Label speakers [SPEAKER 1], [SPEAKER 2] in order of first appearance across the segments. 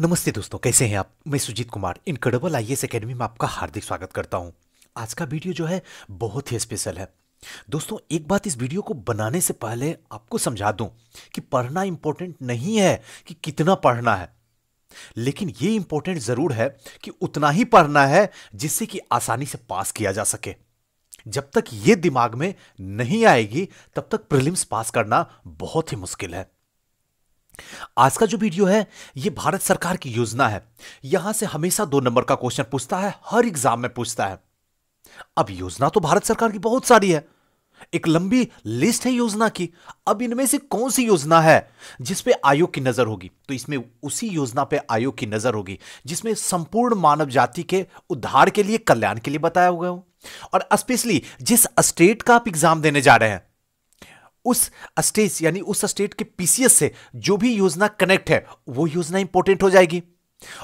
[SPEAKER 1] नमस्ते दोस्तों कैसे हैं आप मैं Sujeet Kumar incredible I academy में आपका हार्दिक स्वागत करता हूं आज का वीडियो जो है बहुत ही स्पेशल है दोस्तों एक बात इस वीडियो को बनाने से पहले आपको समझा दूं कि पढ़ना इंपॉर्टेंट नहीं है कि कितना पढ़ना है लेकिन ये इंपॉर्टेंट ज़रूर है कि उतना ही पढ़ना है जिससे कि आसानी से पास किया जा सके जब तक ये दिमाग में नहीं आएगी तब तक प्रिलिम्स पास करना बहुत ही मुश्किल है आज का जो वीडियो है ये भारत सरकार की योजना है यहां से हमेशा दो नंबर का क्वेश्चन पूछता है हर एग्जाम में पूछता है अब योजना तो भारत सरकार की बहुत सारी है एक लंबी लिस्ट है योजना की अब इनमें से कौन सी योजना है जिस पे आयोग की नजर होगी तो इसमें उसी योजना पे आयोग की नजर होगी जिसमें संपूर्ण मानव जाति के उद्धार के लिए कल्याण के लिए बताया हुआ हो और स्पेशली जिस स्टेट का आप एग्जाम देने जा रहे हैं उस स्टेज यानी उस स्टेट के पीसीएस से जो भी योजना कनेक्ट है वो योजना इंपॉर्टेंट हो जाएगी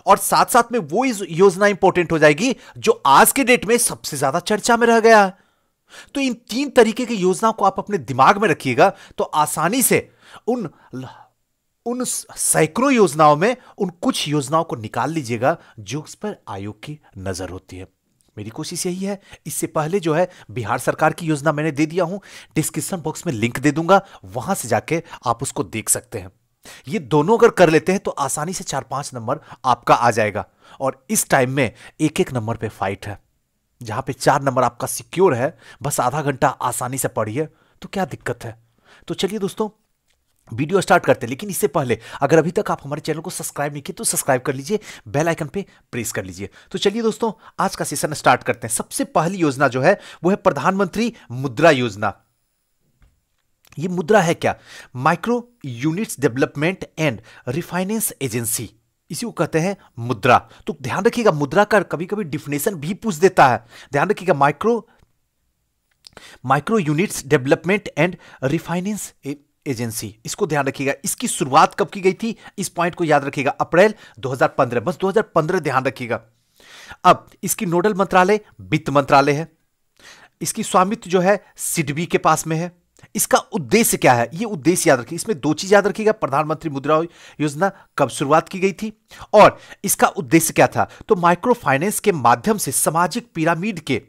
[SPEAKER 1] और साथ साथ में वो योजना इंपॉर्टेंट हो जाएगी जो आज के डेट में सबसे ज्यादा चर्चा में रह गया है तो इन तीन तरीके की योजना को आप अपने दिमाग में रखिएगा तो आसानी से उन उन सैकड़ों योजनाओं में उन कुछ योजनाओं को निकाल लीजिएगा जो उस पर आयोग की नजर होती है मेरी कोशिश यही है इससे पहले जो है बिहार सरकार की योजना मैंने दे दिया हूं डिस्क्रिप्शन बॉक्स में लिंक दे दूंगा वहां से जाके आप उसको देख सकते हैं ये दोनों अगर कर लेते हैं तो आसानी से चार पांच नंबर आपका आ जाएगा और इस टाइम में एक एक नंबर पे फाइट है जहां पे चार नंबर आपका सिक्योर है बस आधा घंटा आसानी से पढ़िए तो क्या दिक्कत है तो चलिए दोस्तों वीडियो स्टार्ट करते हैं लेकिन इससे पहले अगर अभी तक आप हमारे चैनल को सब्सक्राइब नहीं किए तो सब्सक्राइब कर लीजिए बेल आइकन पे प्रेस कर लीजिए तो चलिए दोस्तों आज का सेशन स्टार्ट करते हैं सबसे पहली योजना जो है वो है प्रधानमंत्री मुद्रा योजना ये मुद्रा है क्या micro units development and refinance agency इसी को कहते हैं मुद्रा तो ध्यान रखिएगा मुद्रा का कभी कभी डिफिनेशन भी पूछ देता है ध्यान रखिएगा micro micro units development and refinance agency इसको ध्यान रखिएगा इसकी शुरुआत कब की गई थी इस पॉइंट को याद रखिएगा अप्रैल 2015 बस 2015 ध्यान रखिएगा अब इसकी नोडल मंत्रालय वित्त मंत्रालय है इसकी स्वामित्व जो है सिडबी के पास में है इसका उद्देश्य क्या है यह उद्देश्य याद रखिए इसमें दो चीज याद रखिएगा प्रधानमंत्री मुद्रा योजना कब शुरुआत की गई थी और इसका उद्देश्य क्या था तो माइक्रो फाइनेंस के माध्यम से सामाजिक पिरामिड के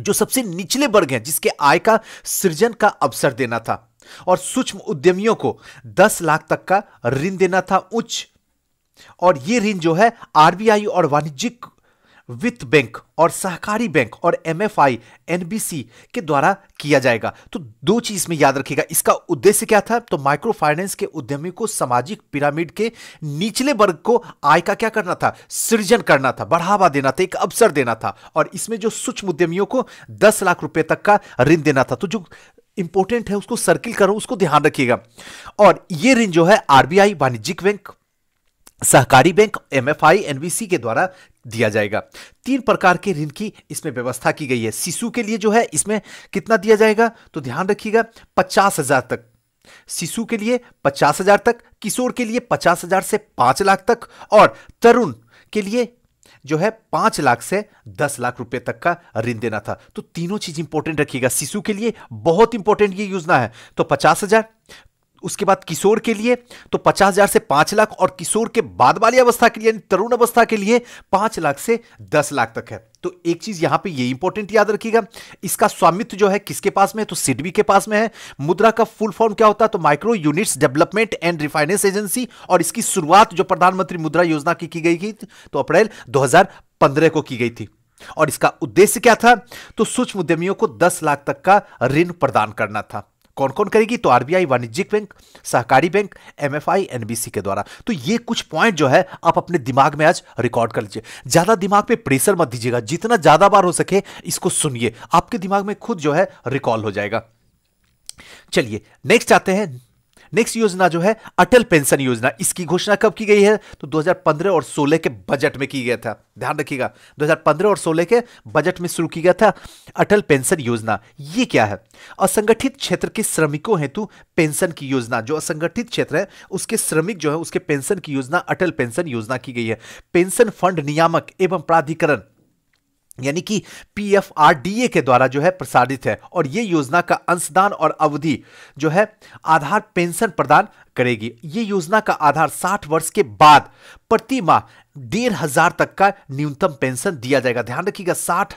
[SPEAKER 1] जो सबसे निचले वर्ग हैं जिसके आय का सृजन का अवसर देना था और सूक्ष्म उद्यमियों को 10 लाख तक का ऋण देना था उच्च और यह ऋण जो है आरबीआई और वाणिज्यिक वित्त बैंक और सहकारी बैंक और एमएफआई एनबीसी के द्वारा किया जाएगा तो दो चीज में याद रखिएगा इसका उद्देश्य क्या था तो माइक्रो फाइनेंस के उद्यमी को सामाजिक पिरामिड के निचले वर्ग को आय का क्या करना था सृजन करना था बढ़ावा देना था एक अवसर देना था और इसमें जो सूक्ष्म उद्यमियों को दस लाख रुपए तक का ऋण देना था तो जो इंपॉर्टेंट है उसको सर्किल करो उसको ध्यान रखिएगा और ये ऋण जो है आरबीआई वाणिज्यिक बैंक सहकारी बैंक एमएफआई एनबीसी के द्वारा दिया जाएगा तीन प्रकार के ऋण की इसमें व्यवस्था की गई है शिशु के लिए जो है इसमें कितना दिया जाएगा तो ध्यान रखिएगा पचास हजार तक शिशु के लिए पचास हजार तक किशोर के लिए पचास हजार से पांच लाख तक और तरुण के लिए जो है पांच लाख से दस लाख रुपए तक का ऋण देना था तो तीनों चीज इंपोर्टेंट रखिएगा शिशु के लिए बहुत इंपॉर्टेंट ये योजना है तो पचास हजार उसके बाद किशोर के लिए तो पचास हजार से पांच लाख और किशोर के बाद वाली अवस्था के लिए यानी तरुण अवस्था के लिए पांच लाख से दस लाख तक है तो एक चीज यहां पे ये इंपॉर्टेंट याद रखिएगा इसका स्वामित्व जो है किसके पास में है तो सिडबी के पास में है मुद्रा का फुल फॉर्म क्या होता है तो micro units development and refinance agency और इसकी शुरुआत जो प्रधानमंत्री मुद्रा योजना की की गई थी तो अप्रैल दो को की गई थी और इसका उद्देश्य क्या था तो सूक्ष्म उद्यमियों को 10 लाख तक का ऋण प्रदान करना था कौन कौन करेगी तो आरबीआई वाणिज्यिक बैंक सहकारी बैंक एमएफआई एनबीसी के द्वारा तो ये कुछ पॉइंट जो है आप अपने दिमाग में आज रिकॉर्ड कर लीजिए ज़्यादा दिमाग पे प्रेशर मत दीजिएगा जितना ज़्यादा बार हो सके इसको सुनिए आपके दिमाग में खुद जो है रिकॉल हो जाएगा चलिए नेक्स्ट आते हैं नेक्स्ट योजना जो है अटल पेंशन योजना इसकी घोषणा कब की गई है तो 2015 और 16 के बजट में की गया था ध्यान रखिएगा 2015 और 16 के बजट में शुरू किया गया था अटल पेंशन योजना ये क्या है असंगठित क्षेत्र के श्रमिकों हेतु पेंशन की योजना जो असंगठित क्षेत्र है उसके श्रमिक जो है उसके पेंशन की योजना अटल पेंशन योजना की गई है पेंशन फंड नियामक एवं प्राधिकरण यानी कि पीएफआरडीए के द्वारा जो है प्रसारित है और ये योजना का अंशदान और अवधि जो है आधार पेंशन प्रदान करेगी ये योजना का आधार 60 वर्ष के बाद प्रति माह डेढ़ हजार तक का न्यूनतम पेंशन दिया जाएगा ध्यान रखिएगा 60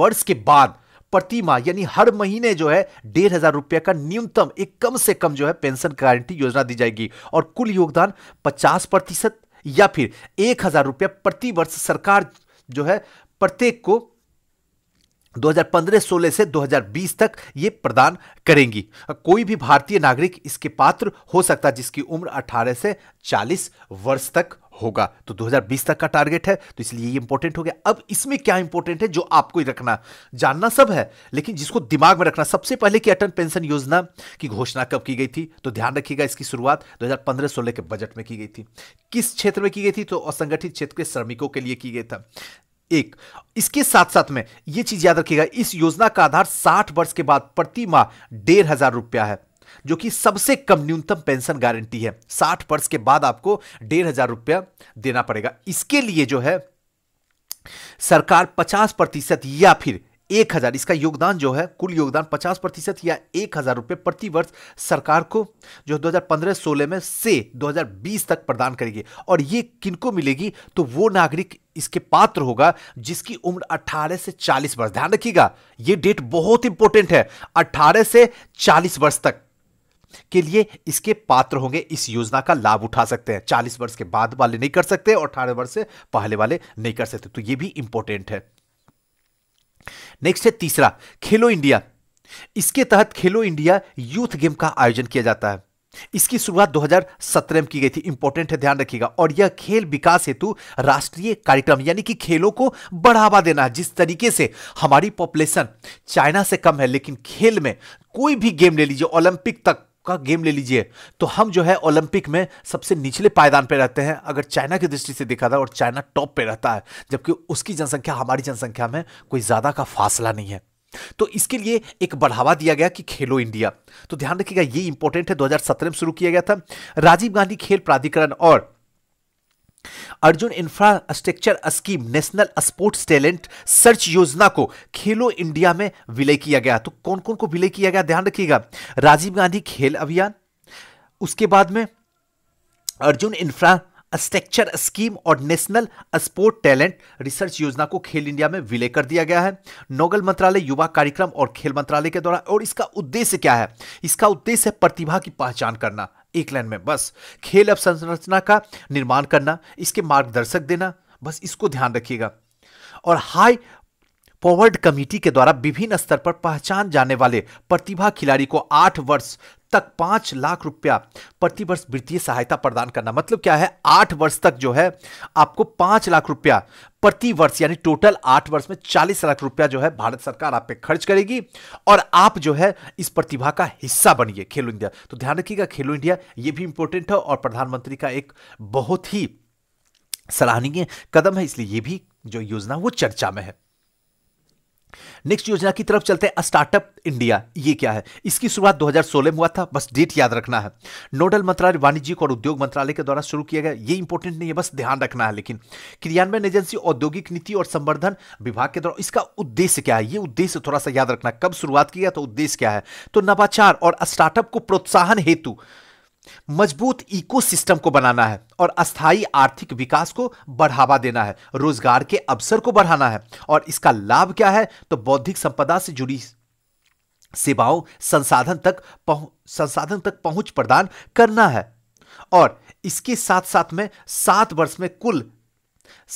[SPEAKER 1] वर्ष के बाद प्रति माह यानी हर महीने जो है डेढ़ हजार रुपये का न्यूनतम एक कम से कम जो है पेंशन गारंटी योजना दी जाएगी और कुल योगदान पचास प्रतिशत या फिर एक हजार रुपया प्रति वर्ष सरकार जो है प्रत्येक को 2015-16 से 2020 तक ये प्रदान करेंगी कोई भी भारतीय नागरिक इसके पात्र हो सकता जिसकी उम्र 18 से 40 वर्ष तक होगा तो 2020 तक का टारगेट है तो इसलिए ये इंपॉर्टेंट हो गया अब इसमें क्या इंपॉर्टेंट है जो आपको रखना जानना सब है लेकिन जिसको दिमाग में रखना सबसे पहले कि अटल पेंशन योजना की घोषणा कब की गई थी तो ध्यान रखिएगा इसकी शुरुआत 2015-16 के बजट में की गई थी किस क्षेत्र में की गई थी तो असंगठित क्षेत्र के श्रमिकों के लिए की गई था एक इसके साथ साथ में ये चीज याद रखिएगा इस योजना का आधार 60 वर्ष के बाद प्रति माह डेढ़ हजार रुपया है जो कि सबसे कम न्यूनतम पेंशन गारंटी है 60 वर्ष के बाद आपको डेढ़ हजार रुपया देना पड़ेगा इसके लिए जो है सरकार 50 प्रतिशत या फिर एक हजार इसका योगदान जो है कुल योगदान पचास प्रतिशत या एक हजार रुपये प्रति वर्ष सरकार को जो 2015-16 में से 2020 तक प्रदान करेगी और ये किनको मिलेगी तो वो नागरिक इसके पात्र होगा जिसकी उम्र 18 से 40 वर्ष ध्यान रखिएगा ये डेट बहुत इंपॉर्टेंट है 18 से 40 वर्ष तक के लिए इसके पात्र होंगे इस योजना का लाभ उठा सकते हैं 40 वर्ष के बाद वाले नहीं कर सकते और अठारह वर्ष से पहले वाले नहीं कर सकते तो ये भी इंपॉर्टेंट है नेक्स्ट है तीसरा खेलो इंडिया इसके तहत खेलो इंडिया यूथ गेम का आयोजन किया जाता है इसकी शुरुआत 2017 में की गई थी इंपॉर्टेंट है ध्यान रखिएगा और यह खेल विकास हेतु राष्ट्रीय कार्यक्रम यानी कि खेलों को बढ़ावा देना है जिस तरीके से हमारी पॉपुलेशन चाइना से कम है लेकिन खेल में कोई भी गेम ले लीजिए ओलंपिक तक का गेम ले लीजिए तो हम जो है ओलंपिक में सबसे निचले पायदान पर रहते हैं अगर चाइना की दृष्टि से देखा था और चाइना टॉप पे रहता है जबकि उसकी जनसंख्या हमारी जनसंख्या में कोई ज़्यादा का फासला नहीं है तो इसके लिए एक बढ़ावा दिया गया कि खेलो इंडिया तो ध्यान रखिएगा ये इंपॉर्टेंट है 2017 में शुरू किया गया था राजीव गांधी खेल प्राधिकरण और Arjun infrastructure scheme national sports talent search योजना को खेलो इंडिया में विलय किया गया तो कौन कौन को विलय किया गया ध्यान रखिएगा राजीव गांधी खेल अभियान उसके बाद में अर्जुन इंफ्रा स्ट्रक्चर स्कीम और नेशनल स्पोर्ट टैलेंट रिसर्च योजना को खेल इंडिया में विलय कर दिया गया है नोगल मंत्रालय युवा कार्यक्रम और खेल मंत्रालय के द्वारा और इसका उद्देश्य क्या है इसका उद्देश्य है प्रतिभा की पहचान करना एक लाइन में बस खेल अवसंरचना का निर्माण करना इसके मार्गदर्शक देना बस इसको ध्यान रखिएगा और हाई फॉरवर्ड कमेटी के द्वारा विभिन्न स्तर पर पहचान जाने वाले प्रतिभा खिलाड़ी को आठ वर्ष तक पांच लाख रुपया प्रतिवर्ष वित्तीय सहायता प्रदान करना मतलब क्या है आठ वर्ष तक जो है आपको पांच लाख रुपया प्रति वर्ष यानी टोटल आठ वर्ष में चालीस लाख रुपया जो है भारत सरकार आप पे खर्च करेगी और आप जो है इस प्रतिभा का हिस्सा बनिए खेलो इंडिया तो ध्यान रखिएगा खेलो इंडिया ये भी इंपॉर्टेंट है और प्रधानमंत्री का एक बहुत ही सराहनीय कदम है इसलिए ये भी जो योजना वो चर्चा में है नेक्स्ट योजना की तरफ चलते हैं स्टार्टअप इंडिया ये क्या है इसकी शुरुआत 2016 में हुआ था बस डेट याद रखना है नोडल मंत्रालय वाणिज्यिक और उद्योग मंत्रालय के द्वारा शुरू किया गया ये इंपॉर्टेंट नहीं है बस ध्यान रखना है लेकिन क्रियान्वयन एजेंसी औद्योगिक नीति और संवर्धन विभाग के द्वारा इसका उद्देश्य क्या है ये उद्देश्य थोड़ा सा याद रखना कब शुरुआत किया तो उद्देश्य क्या है तो नवाचार और स्टार्टअप को प्रोत्साहन हेतु मजबूत इकोसिस्टम को बनाना है और अस्थाई आर्थिक विकास को बढ़ावा देना है रोजगार के अवसर को बढ़ाना है और इसका लाभ क्या है तो बौद्धिक संपदा से जुड़ी सेवाओं संसाधन तक संसाधन तक पहुंच प्रदान करना है और इसके साथ साथ में सात वर्ष में कुल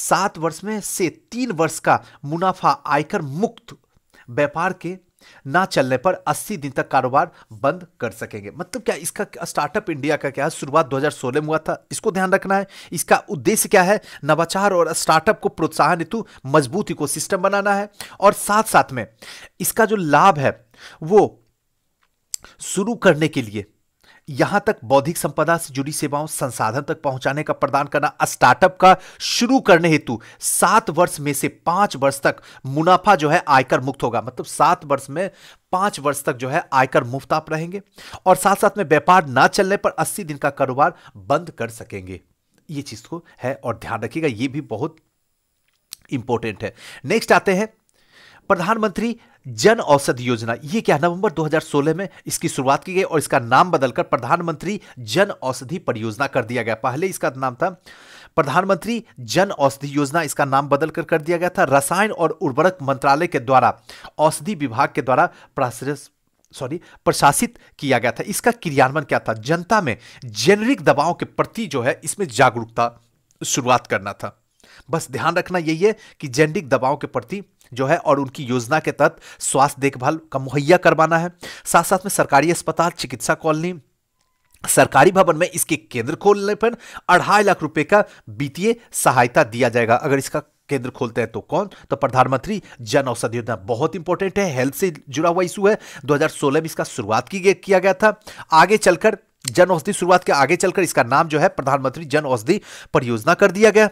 [SPEAKER 1] सात वर्ष में से तीन वर्ष का मुनाफा आयकर मुक्त व्यापार के ना चलने पर 80 दिन तक कारोबार बंद कर सकेंगे मतलब क्या इसका स्टार्टअप इंडिया का क्या है शुरुआत 2016 में हुआ था इसको ध्यान रखना है इसका उद्देश्य क्या है नवाचार और स्टार्टअप को प्रोत्साहन हेतु मजबूत इकोसिस्टम बनाना है और साथ साथ में इसका जो लाभ है वो शुरू करने के लिए यहां तक बौद्धिक संपदा से जुड़ी सेवाओं संसाधन तक पहुंचाने का प्रदान करना स्टार्टअप का शुरू करने हेतु सात वर्ष में से पांच वर्ष तक मुनाफा जो है आयकर मुक्त होगा मतलब सात वर्ष में पांच वर्ष तक जो है आयकर मुफ्त आप रहेंगे और साथ साथ में व्यापार ना चलने पर अस्सी दिन का कारोबार बंद कर सकेंगे ये चीज को तो है और ध्यान रखिएगा ये भी बहुत इंपॉर्टेंट है नेक्स्ट आते हैं प्रधानमंत्री जन औषधि योजना ये क्या नवंबर 2016 में इसकी शुरुआत की गई और इसका नाम बदलकर प्रधानमंत्री जन औषधि परियोजना कर दिया गया पहले इसका नाम था प्रधानमंत्री जन औषधि योजना इसका नाम बदलकर कर दिया गया था रसायन और उर्वरक मंत्रालय के द्वारा औषधि विभाग के द्वारा सॉरी प्रशासित किया गया था इसका क्रियान्वयन क्या था जनता में जेनरिक दवाओं के प्रति जो है इसमें जागरूकता शुरुआत करना था बस ध्यान रखना यही है कि जेंडिक दवाओं के प्रति जो है और उनकी योजना के तहत स्वास्थ्य देखभाल का मुहैया करवाना है साथ साथ में सरकारी अस्पताल चिकित्सा कॉलोनी सरकारी भवन में इसके केंद्र खोलने पर अढ़ाई लाख रुपए का वित्तीय सहायता दिया जाएगा अगर इसका केंद्र खोलते हैं तो कौन तो प्रधानमंत्री जन औषधि योजना बहुत इंपॉर्टेंट है हेल्थ से जुड़ा हुआ इशू है 2016 में इसका शुरुआत की किया गया था आगे चलकर जन औषधि शुरुआत के आगे चलकर इसका नाम जो है प्रधानमंत्री जन औषधि परियोजना कर दिया गया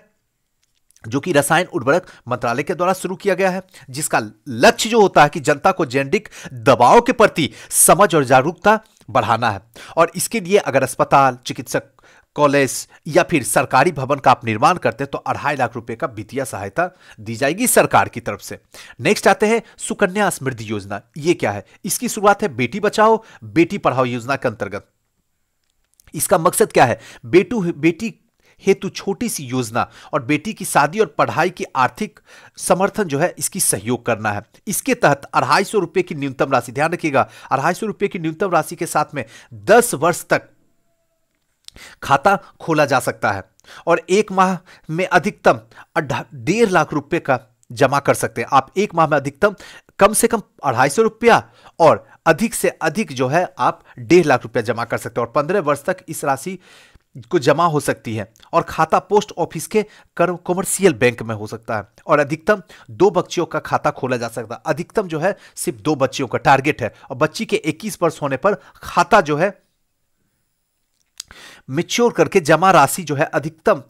[SPEAKER 1] जो कि रसायन उर्वरक मंत्रालय के द्वारा शुरू किया गया है जिसका लक्ष्य जो होता है कि जनता को जेनरिक दबाव के प्रति समझ और जागरूकता बढ़ाना है और इसके लिए अगर अस्पताल चिकित्सक कॉलेज या फिर सरकारी भवन का आप निर्माण करते हैं तो अढ़ाई लाख रुपए का वित्तीय सहायता दी जाएगी सरकार की तरफ से नेक्स्ट आते हैं सुकन्या समृद्धि योजना ये क्या है इसकी शुरुआत है बेटी बचाओ बेटी पढ़ाओ योजना के अंतर्गत इसका मकसद क्या है बेटू बेटी हेतु छोटी सी योजना और बेटी की शादी और पढ़ाई की आर्थिक समर्थन जो है इसकी सहयोग करना है इसके तहत अढ़ाई सौ रुपये की न्यूनतम राशि ध्यान रखिएगा अढ़ाई सौ रुपये की न्यूनतम राशि के साथ में दस वर्ष तक खाता खोला जा सकता है और एक माह में अधिकतम डेढ़ लाख रुपये का जमा कर सकते हैं आप एक माह में अधिकतम कम से कम अढ़ाई सौ रुपया और अधिक से अधिक जो है आप डेढ़ लाख रुपया जमा कर सकते हैं और पंद्रह वर्ष तक इस राशि को जमा हो सकती है और खाता पोस्ट ऑफिस के कर कमर्शियल बैंक में हो सकता है और अधिकतम दो बच्चियों का खाता खोला जा सकता है अधिकतम जो है सिर्फ दो बच्चियों का टारगेट है और बच्ची के 21 वर्ष होने पर खाता जो है मिच्योर करके जमा राशि जो है अधिकतम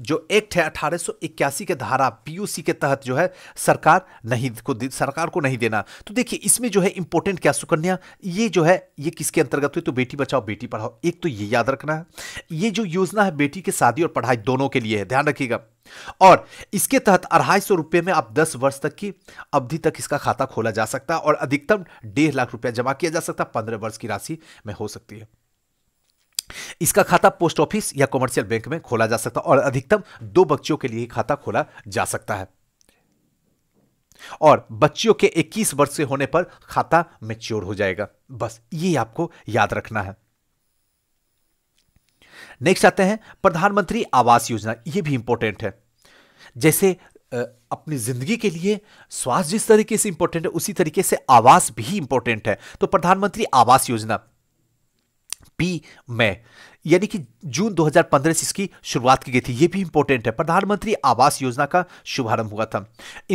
[SPEAKER 1] जो एक्ट है अठारह सौ इक्यासी के धारा पीयूसी के तहत जो है सरकार नहीं को सरकार को नहीं देना तो देखिए इसमें जो है इंपॉर्टेंट क्या सुकन्या ये जो है ये किसके अंतर्गत हुई तो बेटी बचाओ बेटी पढ़ाओ एक तो ये याद रखना है ये जो योजना है बेटी के शादी और पढ़ाई दोनों के लिए है ध्यान रखिएगा और इसके तहत अढ़ाई सौ रुपये में आप दस वर्ष तक की अवधि तक इसका खाता खोला जा सकता है और अधिकतम डेढ़ लाख रुपया जमा किया जा सकता है पंद्रह वर्ष की राशि में हो सकती है इसका खाता पोस्ट ऑफिस या कॉमर्शियल बैंक में खोला जा सकता है और अधिकतम दो बच्चों के लिए खाता खोला जा सकता है और बच्चियों के 21 वर्ष से होने पर खाता मेच्योर हो जाएगा बस ये आपको याद रखना है नेक्स्ट आते हैं प्रधानमंत्री आवास योजना ये भी इंपॉर्टेंट है जैसे अपनी जिंदगी के लिए स्वास्थ्य जिस तरीके से इंपॉर्टेंट है उसी तरीके से आवास भी इंपॉर्टेंट है तो प्रधानमंत्री आवास योजना Πι με. यानी कि जून 2015 से इसकी शुरुआत की गई थी यह भी इंपॉर्टेंट है प्रधानमंत्री आवास योजना का शुभारंभ हुआ था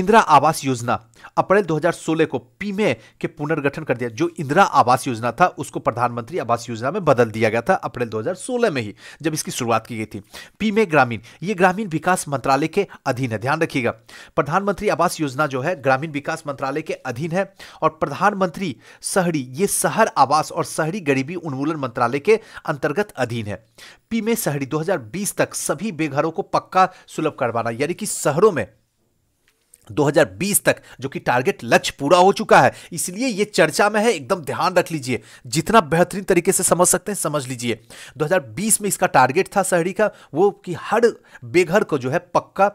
[SPEAKER 1] इंदिरा आवास योजना अप्रैल 2016 को पीमे के पुनर्गठन कर दिया जो इंदिरा आवास योजना था उसको प्रधानमंत्री आवास योजना में बदल दिया गया था अप्रैल 2016 में ही जब इसकी शुरुआत की गई थी पीमे ग्रामीण ये ग्रामीण विकास मंत्रालय के अधीन है ध्यान रखिएगा प्रधानमंत्री आवास योजना जो है ग्रामीण विकास मंत्रालय के अधीन है और प्रधानमंत्री शहरी ये शहर आवास और शहरी गरीबी उन्मूलन मंत्रालय के अंतर्गत अधीन अधीन है पी में शहरी 2020 तक सभी बेघरों को पक्का सुलभ करवाना यानी कि शहरों में 2020 तक जो कि टारगेट लक्ष्य पूरा हो चुका है इसलिए ये चर्चा में है एकदम ध्यान रख लीजिए जितना बेहतरीन तरीके से समझ सकते हैं समझ लीजिए 2020 में इसका टारगेट था शहरी का वो कि हर बेघर को जो है पक्का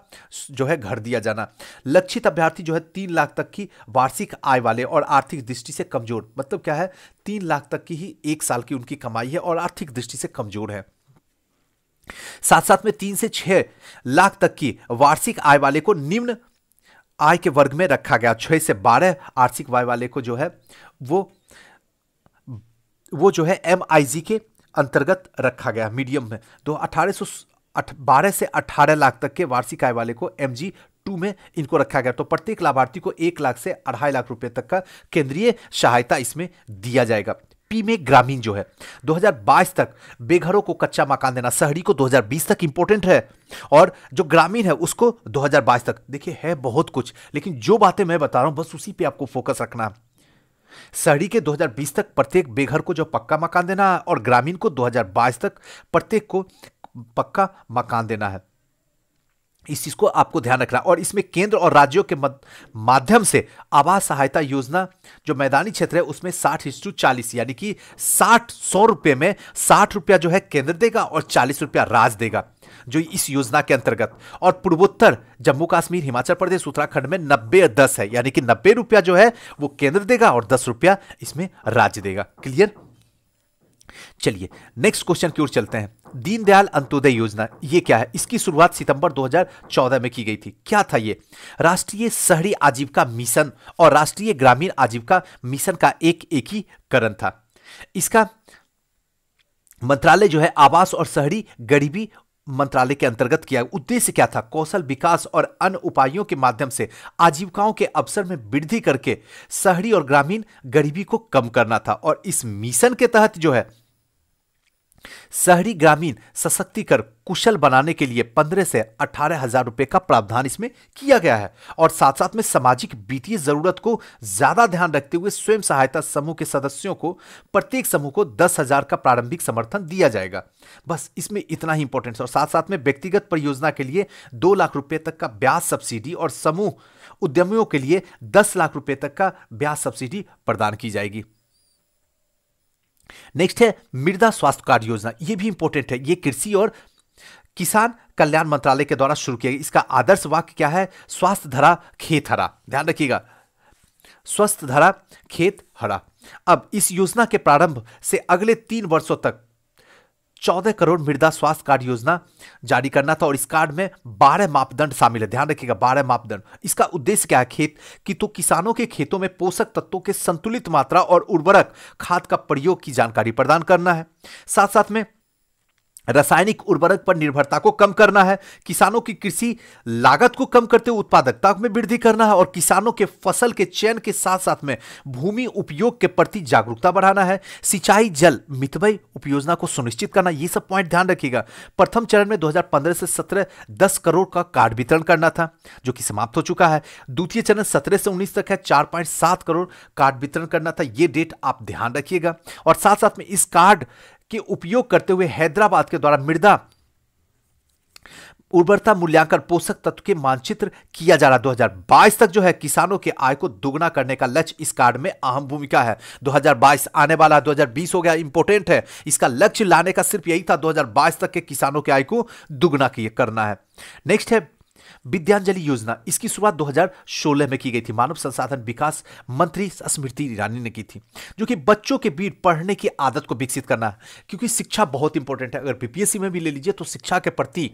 [SPEAKER 1] जो है घर दिया जाना लक्षित अभ्यर्थी जो है तीन लाख तक की वार्षिक आय वाले और आर्थिक दृष्टि से कमजोर मतलब क्या है तीन लाख तक की ही एक साल की उनकी कमाई है और आर्थिक दृष्टि से कमजोर है साथ साथ में तीन से छह लाख तक की वार्षिक आय वाले को निम्न आय के वर्ग में रखा गया छः से बारह आर्थिक वाय वाले को जो है वो वो जो है एम आई जी के अंतर्गत रखा गया मीडियम में तो अठारह सौ बारह से अठारह लाख तक के वार्षिक आय वाले को एम जी टू में इनको रखा गया तो प्रत्येक लाभार्थी को एक लाख से अढ़ाई लाख रुपए तक का केंद्रीय सहायता इसमें दिया जाएगा यूपी में ग्रामीण जो है 2022 तक बेघरों को कच्चा मकान देना शहरी को 2020 तक इंपॉर्टेंट है और जो ग्रामीण है उसको 2022 तक देखिए है बहुत कुछ लेकिन जो बातें मैं बता रहा हूं बस उसी पे आपको फोकस रखना शहरी के 2020 तक प्रत्येक बेघर को जो पक्का मकान देना है और ग्रामीण को 2022 तक प्रत्येक को पक्का मकान देना है इस चीज़ को आपको ध्यान रखना और इसमें केंद्र और राज्यों के माध्यम से आवास सहायता योजना जो मैदानी क्षेत्र है उसमें साठ इंस चालीस यानी कि साठ सौ रुपये में साठ रुपया जो है केंद्र देगा और चालीस रुपया राज देगा जो इस योजना के अंतर्गत और पूर्वोत्तर जम्मू कश्मीर हिमाचल प्रदेश उत्तराखंड में नब्बे दस है यानी कि नब्बे रुपया जो है वो केंद्र देगा और दस रुपया इसमें राज्य देगा क्लियर चलिए नेक्स्ट क्वेश्चन की ओर चलते हैं दीनदयाल अंत्योदय योजना ये क्या है इसकी शुरुआत सितंबर 2014 में की गई थी क्या था ये राष्ट्रीय शहरी आजीविका मिशन और राष्ट्रीय ग्रामीण आजीविका मिशन का एक एकीकरण था इसका मंत्रालय जो है आवास और शहरी गरीबी मंत्रालय के अंतर्गत किया उद्देश्य क्या था कौशल विकास और अन्य उपायों के माध्यम से आजीविकाओं के अवसर में वृद्धि करके शहरी और ग्रामीण गरीबी को कम करना था और इस मिशन के तहत जो है शहरी ग्रामीण सशक्तिकर कुशल बनाने के लिए पंद्रह से अठारह हजार रुपए का प्रावधान इसमें किया गया है और साथ साथ में सामाजिक वित्तीय जरूरत को ज्यादा ध्यान रखते हुए स्वयं सहायता समूह के सदस्यों को प्रत्येक समूह को दस हजार का प्रारंभिक समर्थन दिया जाएगा बस इसमें इतना ही इंपॉर्टेंस और साथ साथ में व्यक्तिगत परियोजना के लिए दो लाख रुपए तक का ब्याज सब्सिडी और समूह उद्यमियों के लिए दस लाख रुपए तक का ब्याज सब्सिडी प्रदान की जाएगी नेक्स्ट है मृदा स्वास्थ्य कार्ड योजना ये भी इंपॉर्टेंट है ये कृषि और किसान कल्याण मंत्रालय के द्वारा शुरू किया गया इसका आदर्श वाक्य क्या है स्वास्थ्य धरा खेत हरा ध्यान रखिएगा स्वस्थ धरा खेत हरा अब इस योजना के प्रारंभ से अगले तीन वर्षों तक चौदह करोड़ मृदा स्वास्थ्य कार्ड योजना जारी करना था और इस कार्ड में बारह मापदंड शामिल है ध्यान रखिएगा बारह मापदंड इसका उद्देश्य क्या है खेत कि तो किसानों के खेतों में पोषक तत्वों के संतुलित मात्रा और उर्वरक खाद का प्रयोग की जानकारी प्रदान करना है साथ साथ में रासायनिक उर्वरक पर निर्भरता को कम करना है किसानों की कृषि लागत को कम करते हुए उत्पादकता में वृद्धि करना है और किसानों के फसल के चयन के साथ साथ में भूमि उपयोग के प्रति जागरूकता बढ़ाना है सिंचाई जल मितवय उपयोजना को सुनिश्चित करना ये सब पॉइंट ध्यान रखिएगा प्रथम चरण में 2015 से 17 10 करोड़ का कार्ड वितरण करना था जो कि समाप्त हो चुका है द्वितीय चरण सत्रह से उन्नीस तक है चार करोड़ कार्ड वितरण करना था ये डेट आप ध्यान रखिएगा और साथ साथ में इस कार्ड के उपयोग करते हुए हैदराबाद के द्वारा मृदा उर्वरता मूल्यांकन पोषक तत्व के मानचित्र किया जा रहा बाईस तक जो है किसानों के आय को दुगना करने का लक्ष्य इस कार्ड में अहम भूमिका है 2022 आने वाला 2020 हो गया इंपोर्टेंट है इसका लक्ष्य लाने का सिर्फ यही था 2022 तक के किसानों के आय को दुगना करना है नेक्स्ट है विद्यांजलि योजना इसकी शुरुआत 2016 में की गई थी मानव संसाधन विकास मंत्री स्मृति ईरानी ने की थी जो कि बच्चों के बीच पढ़ने की आदत को विकसित करना है क्योंकि शिक्षा बहुत इंपॉर्टेंट है अगर बीपीएससी में भी ले लीजिए तो शिक्षा के प्रति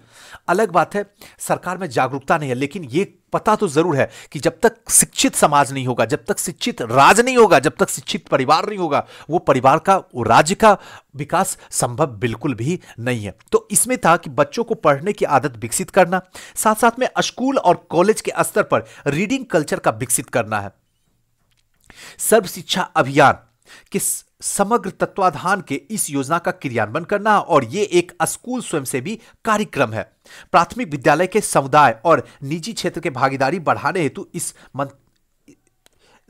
[SPEAKER 1] अलग बात है सरकार में जागरूकता नहीं है लेकिन ये पता तो जरूर है कि जब तक शिक्षित समाज नहीं होगा जब तक शिक्षित राज नहीं होगा जब तक शिक्षित परिवार नहीं होगा वो परिवार का वो राज्य का विकास संभव बिल्कुल भी नहीं है तो इसमें था कि बच्चों को पढ़ने की आदत विकसित करना साथ साथ में स्कूल और कॉलेज के स्तर पर रीडिंग कल्चर का विकसित करना है सर्व शिक्षा अभियान कि समग्र तत्वाधान के इस योजना का क्रियान्वयन करना और ये एक स्कूल भी कार्यक्रम है प्राथमिक विद्यालय के समुदाय और निजी क्षेत्र के भागीदारी बढ़ाने हेतु इस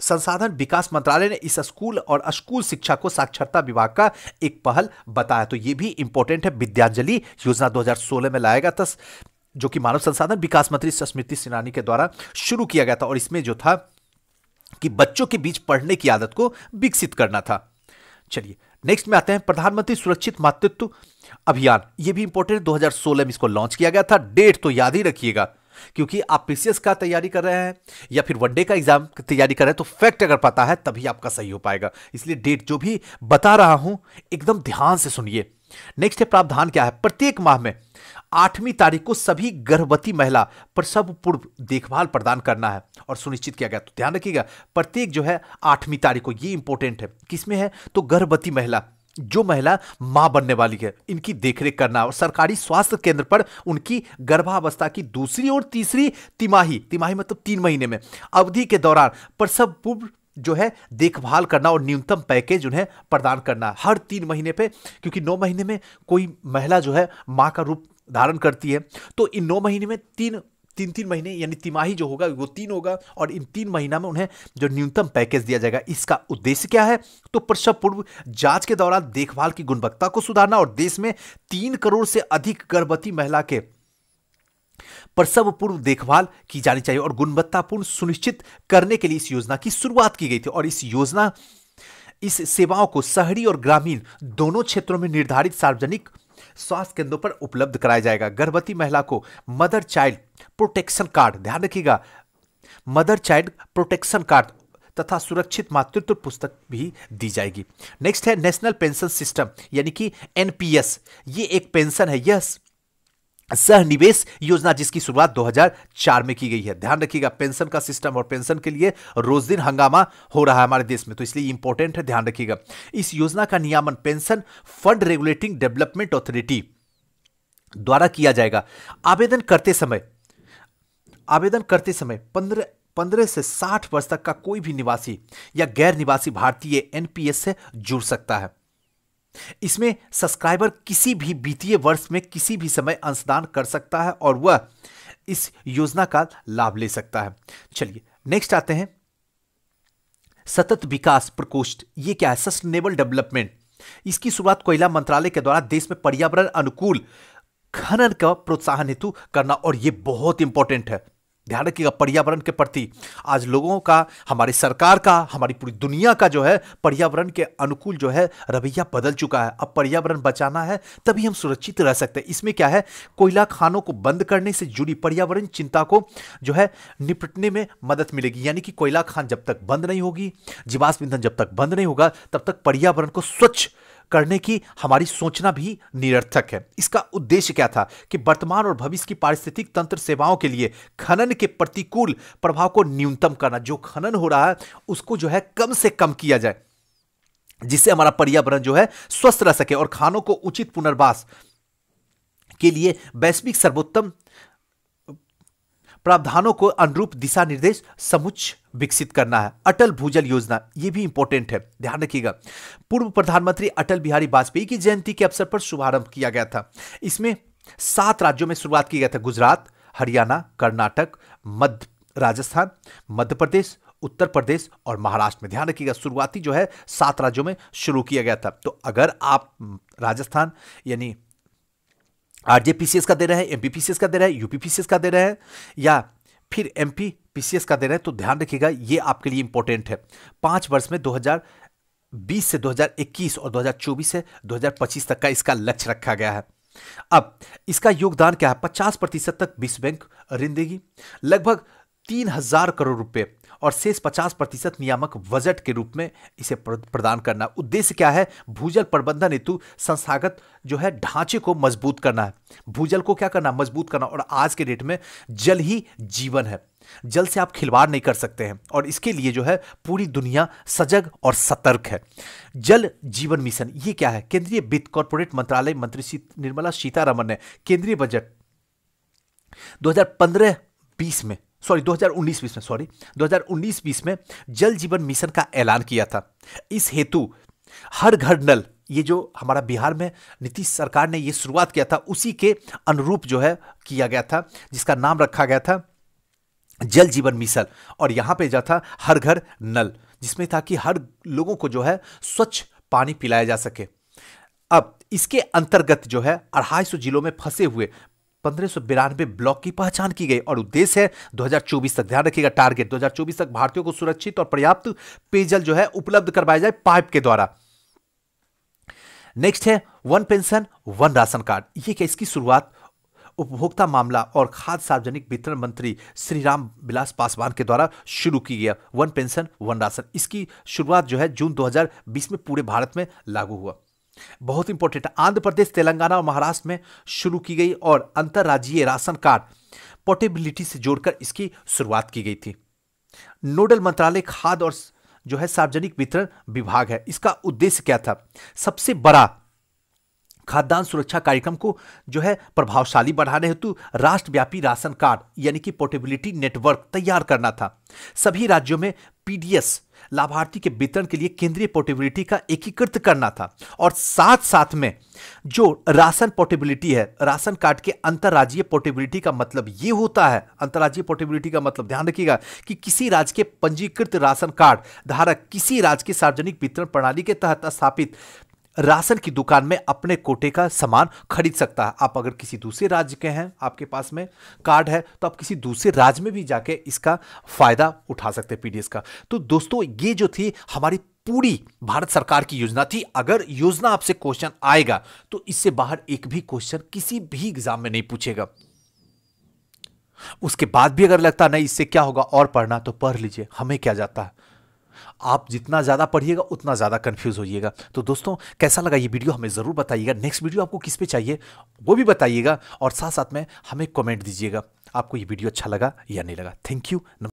[SPEAKER 1] संसाधन विकास मंत्रालय ने इस स्कूल और स्कूल शिक्षा को साक्षरता विभाग का एक पहल बताया तो ये भी इंपॉर्टेंट है विद्यांजलि योजना 2016 में लाया गया था जो कि मानव संसाधन विकास मंत्री स्मृति सिन्हानी के द्वारा शुरू किया गया था और इसमें जो था कि बच्चों के बीच पढ़ने की आदत को विकसित करना था चलिए नेक्स्ट में आते हैं प्रधानमंत्री सुरक्षित मातृत्व अभियान ये भी इंपॉर्टेंट 2016 में इसको लॉन्च किया गया था डेट तो याद ही रखिएगा क्योंकि आप पीसीएस का तैयारी कर रहे हैं या फिर वनडे का एग्जाम की तैयारी कर रहे हैं तो फैक्ट अगर पता है तभी आपका सही हो पाएगा इसलिए डेट जो भी बता रहा हूं एकदम ध्यान से सुनिए नेक्स्ट है प्रावधान क्या है प्रत्येक माह में आठवीं तारीख को सभी गर्भवती महिला प्रसव पूर्व देखभाल प्रदान करना है और सुनिश्चित किया गया तो ध्यान रखिएगा प्रत्येक जो है आठवीं तारीख को ये इंपॉर्टेंट है किसमें है तो गर्भवती महिला जो महिला मां बनने वाली है इनकी देखरेख करना और सरकारी स्वास्थ्य केंद्र पर उनकी गर्भावस्था की दूसरी और तीसरी तिमाही तिमाही मतलब तीन महीने में अवधि के दौरान प्रसव पूर्व जो है देखभाल करना और न्यूनतम पैकेज उन्हें प्रदान करना हर तीन महीने पे क्योंकि नौ महीने में कोई महिला जो है माँ का रूप धारण करती है तो इन नौ महीने में तीन तीन तीन महीने यानी तिमाही जो होगा वो तीन होगा और इन तीन महीना में उन्हें जो न्यूनतम पैकेज दिया जाएगा इसका उद्देश्य क्या है तो प्रसव पूर्व जांच के दौरान देखभाल की गुणवत्ता को सुधारना और देश में तीन करोड़ से अधिक गर्भवती महिला के प्रसव पूर्व देखभाल की जानी चाहिए और गुणवत्तापूर्ण सुनिश्चित करने के लिए इस योजना की शुरुआत की गई थी और इस योजना इस सेवाओं को शहरी और ग्रामीण दोनों क्षेत्रों में निर्धारित सार्वजनिक स्वास्थ्य केंद्रों पर उपलब्ध कराया जाएगा गर्भवती महिला को मदर चाइल्ड प्रोटेक्शन कार्ड ध्यान रखिएगा मदर चाइल्ड प्रोटेक्शन कार्ड तथा सुरक्षित मातृत्व पुस्तक भी दी जाएगी नेक्स्ट है नेशनल पेंशन सिस्टम यानी कि एनपीएस ये एक पेंशन है यह सह निवेश योजना जिसकी शुरुआत 2004 में की गई है ध्यान रखिएगा पेंशन का सिस्टम और पेंशन के लिए रोज दिन हंगामा हो रहा है हमारे देश में तो इसलिए इंपॉर्टेंट है ध्यान रखिएगा इस योजना का नियामन pension fund regulating development authority द्वारा किया जाएगा आवेदन करते समय आवेदन करते समय पंद्रह पंद्रह से साठ वर्ष तक का कोई भी निवासी या गैर निवासी भारतीय एनपीएस से जुड़ सकता है इसमें सब्सक्राइबर किसी भी वित्तीय वर्ष में किसी भी समय अंशदान कर सकता है और वह इस योजना का लाभ ले सकता है चलिए नेक्स्ट आते हैं सतत विकास प्रकोष्ठ ये क्या है सस्टेनेबल डेवलपमेंट इसकी शुरुआत कोयला मंत्रालय के द्वारा देश में पर्यावरण अनुकूल खनन का प्रोत्साहन हेतु करना और यह बहुत इंपॉर्टेंट है ध्यान रखिएगा पर्यावरण के प्रति आज लोगों का हमारी सरकार का हमारी पूरी दुनिया का जो है पर्यावरण के अनुकूल जो है रवैया बदल चुका है अब पर्यावरण बचाना है तभी हम सुरक्षित रह सकते हैं इसमें क्या है कोयला खानों को बंद करने से जुड़ी पर्यावरण चिंता को जो है निपटने में मदद मिलेगी यानी कि कोयला खान जब तक बंद नहीं होगी जीवाश्म ईंधन जब तक बंद नहीं होगा तब तक पर्यावरण को स्वच्छ करने की हमारी सोचना भी निरर्थक है इसका उद्देश्य क्या था कि वर्तमान और भविष्य की पारिस्थितिक तंत्र सेवाओं के लिए खनन के प्रतिकूल प्रभाव को न्यूनतम करना जो खनन हो रहा है उसको जो है कम से कम किया जाए जिससे हमारा पर्यावरण जो है स्वस्थ रह सके और खानों को उचित पुनर्वास के लिए वैश्विक सर्वोत्तम प्रावधानों को अनुरूप दिशा निर्देश समुच्च विकसित करना है अटल भूजल योजना ये भी इंपॉर्टेंट है ध्यान रखिएगा पूर्व प्रधानमंत्री अटल बिहारी वाजपेयी की जयंती के अवसर पर शुभारंभ किया गया था इसमें सात राज्यों में शुरुआत की गया था गुजरात हरियाणा कर्नाटक मध्य राजस्थान मध्य प्रदेश उत्तर प्रदेश और महाराष्ट्र में ध्यान रखिएगा शुरुआती जो है सात राज्यों में शुरू किया गया था तो अगर आप राजस्थान यानी आरजेपीसीएस का दे रहे हैं एमपीपीसीएस का दे रहे हैं यूपीपीसीएस का दे रहे हैं या फिर एमपी पीसीएस का दे रहे हैं तो ध्यान रखिएगा ये आपके लिए इंपॉर्टेंट है पाँच वर्ष में 2020 से 2021 और 2024 से 2025 तक का इसका लक्ष्य रखा गया है अब इसका योगदान क्या है 50 प्रतिशत तक विश्व बैंक ऋण देगी लगभग तीन हजार करोड़ रुपए और शेष पचास प्रतिशत नियामक बजट के रूप में इसे प्रदान करना उद्देश्य क्या है भूजल प्रबंधन हेतु संस्थागत जो है ढांचे को मजबूत करना है भूजल को क्या करना मजबूत करना और आज के डेट में जल ही जीवन है जल से आप खिलवाड़ नहीं कर सकते हैं और इसके लिए जो है पूरी दुनिया सजग और सतर्क है जल जीवन मिशन ये क्या है केंद्रीय वित्त कॉरपोरेट मंत्रालय मंत्री निर्मला सीतारमन ने केंद्रीय बजट 2015-20 में सॉरी 2019 बीस में सॉरी 2019 बीस में जल जीवन मिशन का ऐलान किया था इस हेतु हर घर नल ये जो हमारा बिहार में नीतीश सरकार ने ये शुरुआत किया था उसी के अनुरूप जो है किया गया था जिसका नाम रखा गया था जल जीवन मिशन और यहाँ पे जो था हर घर नल जिसमें था कि हर लोगों को जो है स्वच्छ पानी पिलाया जा सके अब इसके अंतर्गत जो है अढ़ाई सौ जिलों में फंसे हुए पंद्रह ब्लॉक की पहचान की गई और उद्देश्य है 2024 तक ध्यान रखिएगा टारगेट 2024 तक भारतीयों को सुरक्षित और पर्याप्त पेयजल जो है उपलब्ध करवाया जाए पाइप के द्वारा नेक्स्ट है one pension one ration card ये क्या इसकी शुरुआत उपभोक्ता मामला और खाद्य सार्वजनिक वितरण मंत्री श्री राम विलास पासवान के द्वारा शुरू की गया वन पेंशन वन राशन इसकी शुरुआत जो है जून 2020 में पूरे भारत में लागू हुआ बहुत इंपॉर्टेंट आंध्र प्रदेश तेलंगाना और महाराष्ट्र में शुरू की गई और अंतर्राज्यीय राशन कार्ड पोर्टेबिलिटी से जोड़कर इसकी शुरुआत की गई थी नोडल मंत्रालय खाद और जो है सार्वजनिक वितरण विभाग है इसका उद्देश्य क्या था सबसे बड़ा खाद्यान्न सुरक्षा कार्यक्रम को जो है प्रभावशाली बढ़ाने हेतु राष्ट्रव्यापी राशन कार्ड यानी कि पोर्टेबिलिटी नेटवर्क तैयार करना था सभी राज्यों में पीडीएस लाभार्थी के वितरण के लिए केंद्रीय पोर्टेबिलिटी का एकीकृत करना था और साथ साथ में जो राशन पोर्टेबिलिटी है राशन कार्ड के अंतर्राज्यीय पोर्टेबिलिटी का मतलब ये होता है अंतर्राज्यीय पोर्टेबिलिटी का मतलब ध्यान रखिएगा कि किसी राज्य के पंजीकृत राशन कार्ड धारक किसी राज्य के सार्वजनिक वितरण प्रणाली के तहत स्थापित राशन की दुकान में अपने कोटे का सामान खरीद सकता है आप अगर किसी दूसरे राज्य के हैं आपके पास में कार्ड है तो आप किसी दूसरे राज्य में भी जाके इसका फ़ायदा उठा सकते हैं पीडीएस का तो दोस्तों ये जो थी हमारी पूरी भारत सरकार की योजना थी अगर योजना आपसे क्वेश्चन आएगा तो इससे बाहर एक भी क्वेश्चन किसी भी एग्जाम में नहीं पूछेगा उसके बाद भी अगर लगता नहीं इससे क्या होगा और पढ़ना तो पढ़ लीजिए हमें क्या जाता है आप जितना ज़्यादा पढ़िएगा उतना ज़्यादा कन्फ्यूज़ होइएगा तो दोस्तों कैसा लगा ये वीडियो हमें ज़रूर बताइएगा नेक्स्ट वीडियो आपको किस पे चाहिए वो भी बताइएगा और साथ साथ में हमें कमेंट दीजिएगा आपको ये वीडियो अच्छा लगा या नहीं लगा थैंक यू